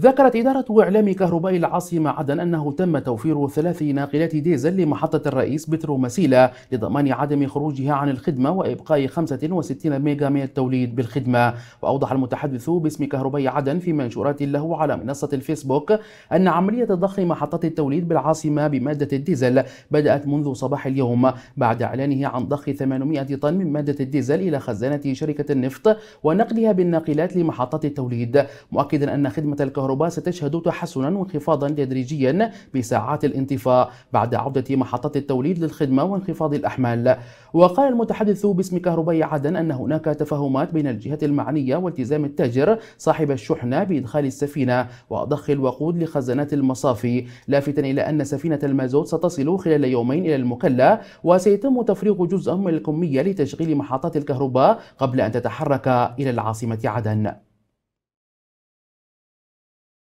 ذكرت إدارة إعلام كهرباء العاصمة عدن أنه تم توفير ثلاث ناقلات ديزل لمحطة الرئيس بترو مسيلة لضمان عدم خروجها عن الخدمة وإبقاء 65 ميجا من التوليد بالخدمة وأوضح المتحدث باسم كهرباء عدن في منشورات له على منصة الفيسبوك أن عملية ضخ محطات التوليد بالعاصمة بمادة الديزل بدأت منذ صباح اليوم بعد إعلانه عن ضخ 800 طن من مادة الديزل إلى خزانة شركة النفط ونقلها بالناقلات لمحطات التوليد مؤكدا أن خدمة الكهرباء الكهرباء ستشهد تحسنا وانخفاضا تدريجيا بساعات الانطفاء بعد عودة محطات التوليد للخدمة وانخفاض الأحمال وقال المتحدث باسم كهرباء عدن أن هناك تفاهمات بين الجهات المعنية والتزام التاجر صاحب الشحنة بإدخال السفينة وضخ الوقود لخزانات المصافي لافتا إلى أن سفينة المازوت ستصل خلال يومين إلى المكلا وسيتم تفريغ جزء من الكمية لتشغيل محطات الكهرباء قبل أن تتحرك إلى العاصمة عدن